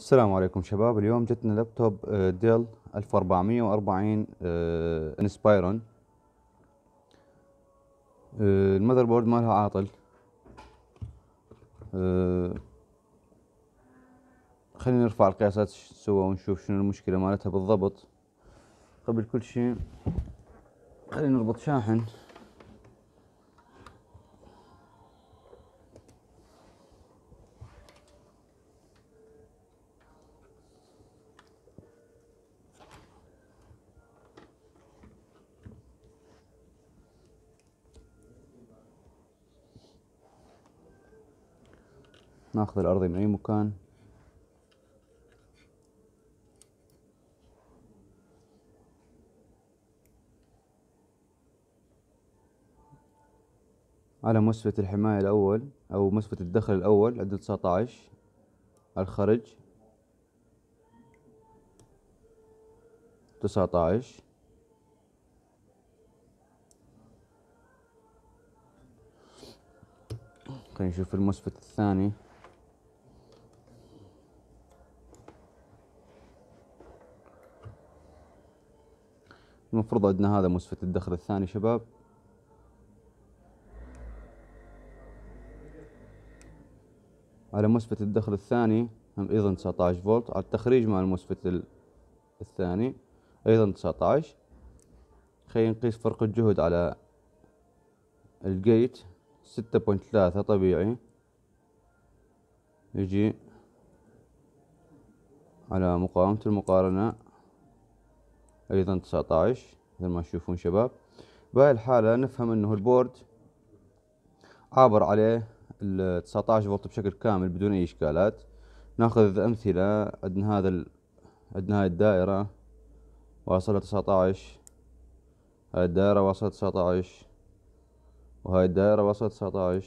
السلام عليكم شباب اليوم جتنا لابتوب آه، ديل 1440 آه، انسبايرون آه، المذر بورد مالها عاطل خلينا نرفع القياسات سوا ونشوف شنو المشكلة مالتها بالضبط قبل كل شيء خلينا نربط شاحن ناخذ الأرضي من أي مكان على مسفة الحماية الأول أو مسفة الدخل الأول عند 19 الخرج 19 خلينا نشوف المسفة الثاني المفروض عندنا هذا مسفه الدخل الثاني شباب على مسفه الدخل الثاني هم ايضا 19 فولت على التخريج مع المسفه الثاني ايضا 19 خلينا نقيس فرق الجهد على الجيت 6.3 طبيعي يجي على مقاومة المقارنة ايضا 19 مثل ما تشوفون شباب بهاي الحالة نفهم انه البورد عابر عليه ال 19 فولت بشكل كامل بدون اي اشكالات ناخذ امثلة عندنا هذا ال... عندنا هاي الدائرة واصلة 19 هاي الدائرة واصلة 19 وهاي الدائرة واصلة 19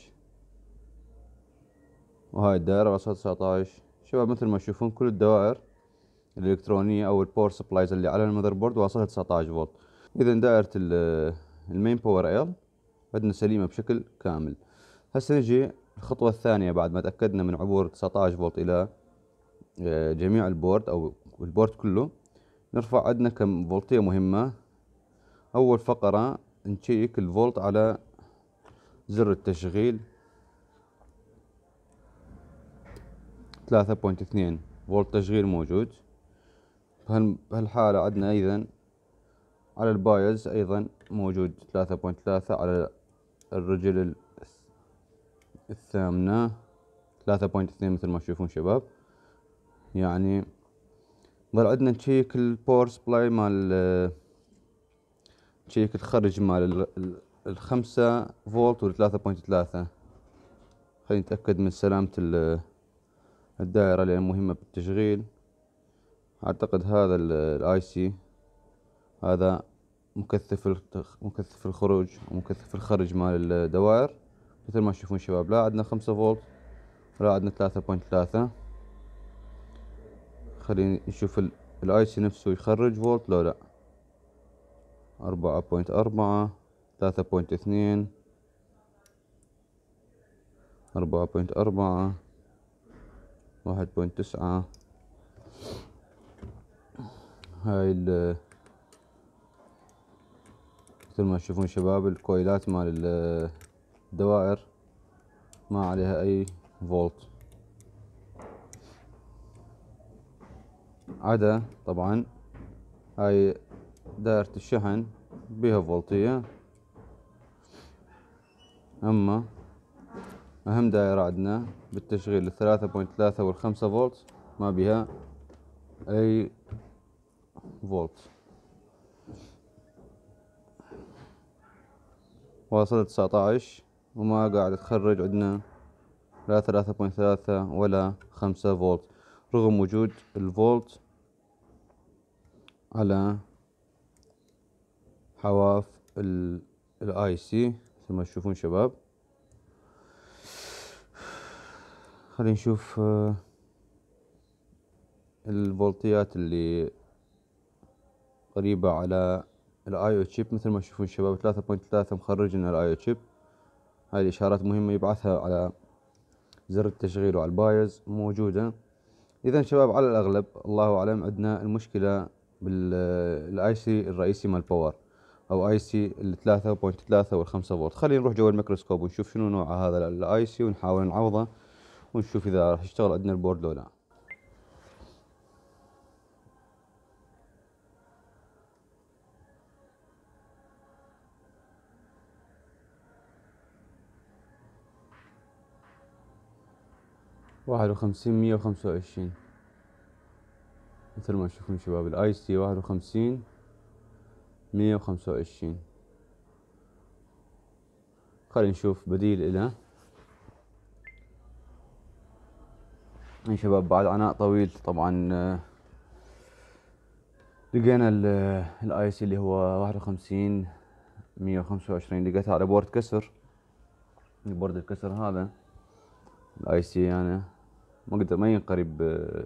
وهاي الدائرة واصلة 19 شباب مثل ما تشوفون كل الدوائر الالكترونيه او الباور سبلايز اللي على المذر بورد واصلها 19 فولت اذا دائره المين باور ال عندنا سليمه بشكل كامل هسه نجي الخطوه الثانيه بعد ما تاكدنا من عبور 19 فولت الى آه، جميع البورد او البورد كله نرفع عندنا كم فولتيه مهمه اول فقره نشيك الفولت على زر التشغيل 3.2 فولت تشغيل موجود بهالحالة عندنا أيضا على البايز أيضا موجود ثلاثة بوينت ثلاثة على الرجل الثامنة ثلاثة بوينت اثنين مثل ما تشوفون شباب يعني ظل عندنا تشيك البور سبلاي مال آه، تشيك الخرج مال الخمسة فولت والثلاثة بوينت ثلاثة خلينا نتأكد من سلامة الدائرة لأن مهمة بالتشغيل اعتقد هذا الاي سي هذا مكثف مكثف الخروج ومكثف الخرج مال الدوائر مثل ما تشوفون شباب لا عندنا خمسة فولت ولا عندنا ثلاثة بوينت ثلاثة خلينا نشوف الاي سي نفسه يخرج فولت لو لا أربعة بوينت أربعة ثلاثة بوينت اثنين أربعة بوينت أربعة واحد بوينت تسعة هاي ال مثل ما تشوفون شباب الكويلات مال الدوائر ما عليها اي فولت عدا طبعا هاي دائرة الشحن بها فولتية اما اهم دائرة عندنا بالتشغيل الثلاثة بوينت ثلاثة والخمسة فولت ما بها اي فولت واصلة تسعتاعش وما قاعد تخرج عندنا لا ثلاثة بوينت ثلاثة ولا خمسة فولت رغم وجود الفولت على حواف الاي سي مثل ما تشوفون شباب خلينا نشوف آه، الفولتيات اللي قريبة على الاي او تشيب مثل ما تشوفون شباب 3.3 مخرج لنا الاي او تشيب هاي الاشارات مهمة يبعثها على زر التشغيل وعلى البايز موجودة اذا شباب على الاغلب الله اعلم عندنا المشكلة بالاي سي الرئيسي مال باور او اي سي ال 3.3 وال 5 فولت خلينا نروح جوا الميكروسكوب ونشوف شنو نوع هذا الاي سي ونحاول نعوضه ونشوف اذا راح يشتغل عندنا البورد لو لا واحد وخمسين مية وخمسة وعشرين مثل ما تشوفون شباب الايس تي واحد وخمسين مية وخمسة وعشرين خلينا نشوف بديل له يا شباب بعد عناء طويل طبعا آه، لقينا آه، الاي سي اللي هو واحد وخمسين مية وخمسة وعشرين لقيتها على بورد كسر البورد الكسر هذا الاي سي يعني مقدر ما ينقرب آه،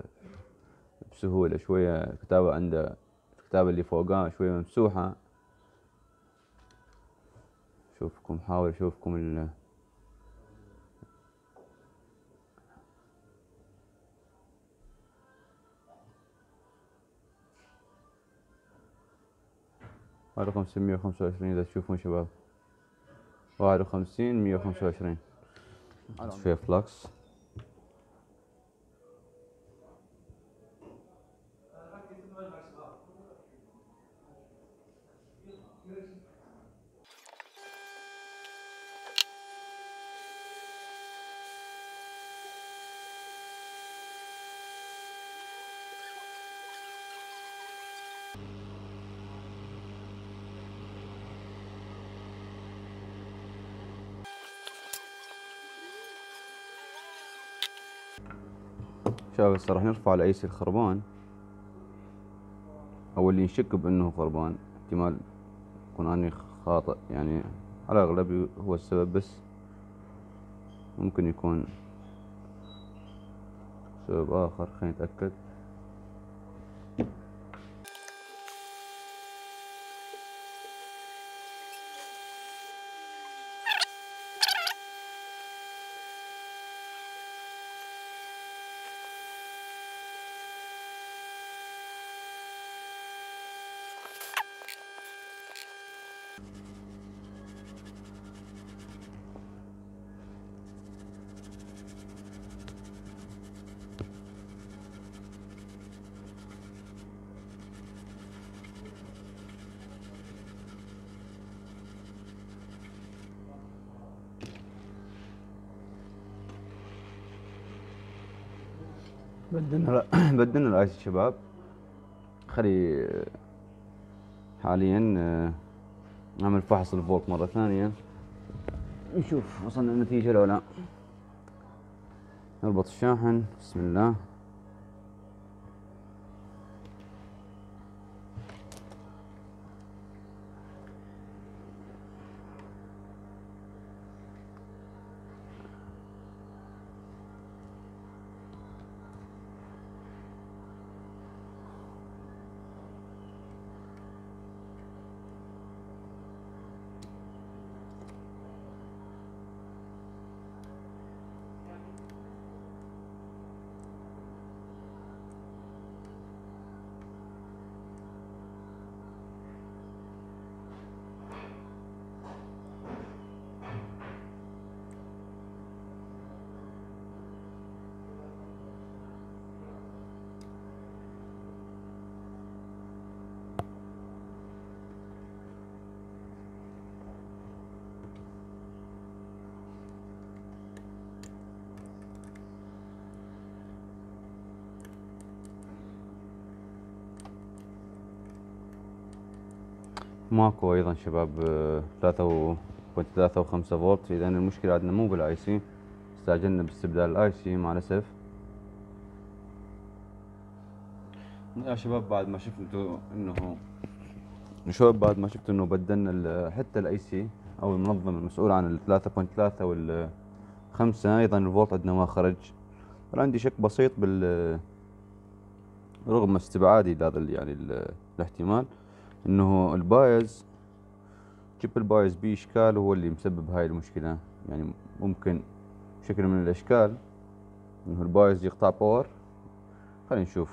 بسهولة شوية الكتابة عنده الكتابة اللي فوقها شوية ممسوحة شوفكم حاول شوفكم ال وخمسين مية وخمسة وعشرين إذا تشوفون شباب واحد وخمسين مية وخمسة وعشرين شوية فلكس شباب هسه راح نرفع الأيس الخربان أو اللي نشك بأنه خربان احتمال يكون أني خاطئ يعني على الاغلب هو السبب بس ممكن يكون سبب آخر خلينا نتأكد بدلنا بدنا الايس الشباب خلي حاليا آه، نعمل فحص الفولت مره ثانيه نشوف وصلنا النتيجه لو لا نربط الشاحن بسم الله ماكو ايضا شباب 3.3 آه، و5 فولت اذا المشكله عندنا مو بالاي سي استعجلنا باستبدال الاي سي مع الاسف يا شباب بعد ما شفتوا انه شباب بعد ما شفتوا انه بدلنا حتى الاي سي او المنظم المسؤول عن ال 3.3 وال 5 ايضا الفولت عندنا ما خرج عندي شك بسيط بال رغم استبعادي لهذا يعني الاحتمال انه البايز جيب البايز بيه اشكال هو اللي مسبب هاي المشكلة يعني ممكن شكل من الاشكال انه البايز يقطع باور خلينا نشوف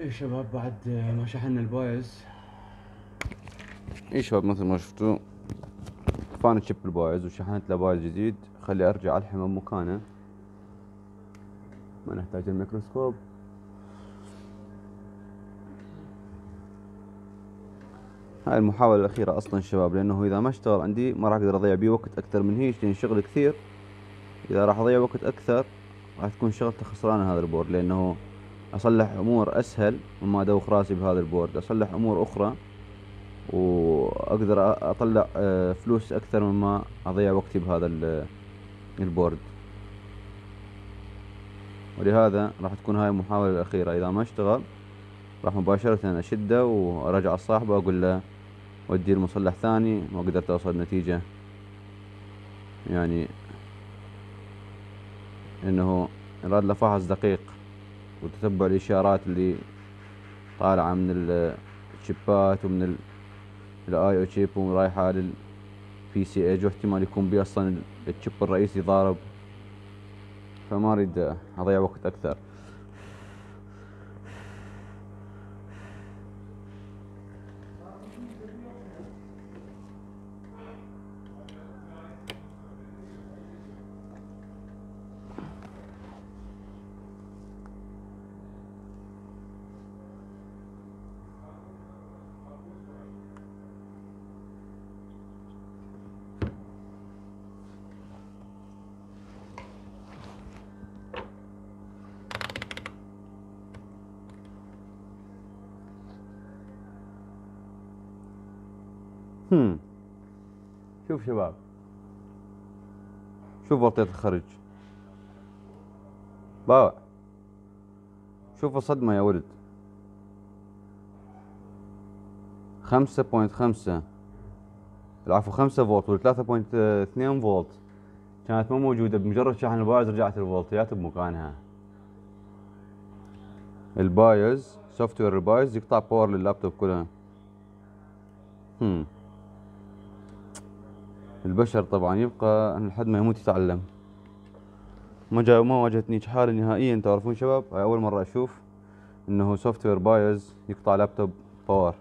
ايه شباب بعد ما شحنا البايز ايه شباب مثل ما شفتوا فان تشيب البايز وشحنت له بايز جديد خلي ارجع من مكانه ما نحتاج الميكروسكوب هاي المحاولة الأخيرة أصلا شباب لأنه إذا ما اشتغل عندي ما راح أقدر أضيع بيه وقت أكثر من هيك لأن شغل كثير إذا راح أضيع وقت أكثر راح تكون شغلته خسرانة هذا البور لأنه اصلح امور اسهل مما ادوخ راسي بهذا البورد اصلح امور اخرى واقدر اطلع آه، فلوس اكثر مما اضيع وقتي بهذا البورد ولهذا راح تكون هاي المحاولة الأخيرة إذا ما اشتغل راح مباشرة أشده وأرجع الصاحب وأقول له ودي المصلح ثاني ما قدرت أوصل نتيجة يعني إنه راد له فحص دقيق وتتبع الإشارات اللي طالعة من الشبات ومن الاي او تشيب ورايحة للبي سي اج واحتمال يكون بي اصلا الشيب الرئيسي ضارب فما اريد اضيع وقت اكثر شوف شباب شوف ورطية الخرج باوع شوف الصدمة يا ولد خمسة بوينت خمسة العفو خمسة فولت ولا بوينت آه، اثنين فولت كانت ما موجودة بمجرد شحن البايز رجعت الفولتيات بمكانها البايز سوفت وير البايز يقطع باور لللابتوب كلها هم البشر طبعا يبقى لحد ما يموت يتعلم ما جا ما واجهتني حالة نهائيا تعرفون شباب هاي أول مرة أشوف إنه سوفت وير بايز يقطع لابتوب باور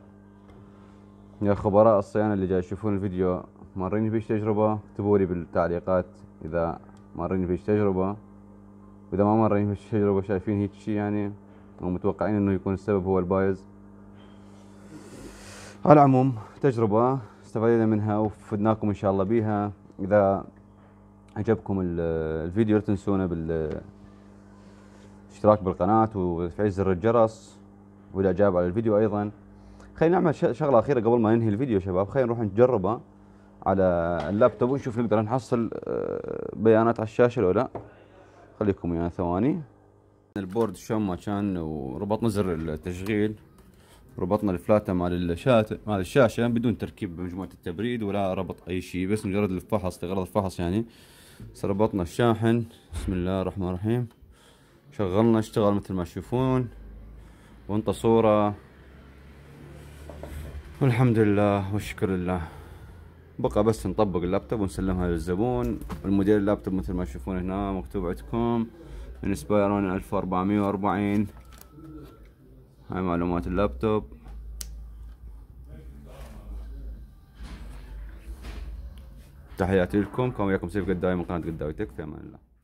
يا خبراء الصيانة اللي جاي يشوفون الفيديو مريني فيش تجربة اكتبوا لي بالتعليقات إذا مريني فيش تجربة وإذا ما مريني فيش تجربة شايفين هيك شيء يعني أو متوقعين إنه يكون السبب هو البايز على العموم تجربة استفدنا منها وفدناكم إن شاء الله بيها إذا عجبكم الفيديو لا تنسونا بالاشتراك بالقناة وتفعيل زر الجرس والإعجاب على الفيديو أيضا خلينا نعمل شغلة أخيرة قبل ما ننهي الفيديو شباب خلينا نروح نجربه على اللابتوب ونشوف نقدر نحصل آه، بيانات على الشاشة ولا لا خليكم ويانا ثواني البورد شلون ما كان وربطنا زر التشغيل ربطنا الفلاتة مال الشاشة مال الشاشة بدون تركيب مجموعه التبريد ولا ربط أي شيء بس مجرد الفحص لغرض الفحص يعني ربطنا الشاحن بسم الله الرحمن الرحيم شغلنا اشتغل مثل ما تشوفون وانت صورة والحمد لله والشكر لله بقى بس نطبق اللابتوب ونسلمها للزبون الموديل اللابتوب مثل ما تشوفون هنا مكتوب عندكم من سبايرون يعني 1440 هاي معلومات اللابتوب تحياتي لكم كان وياكم سيف قداوي من قناة قداوي تك في امان الله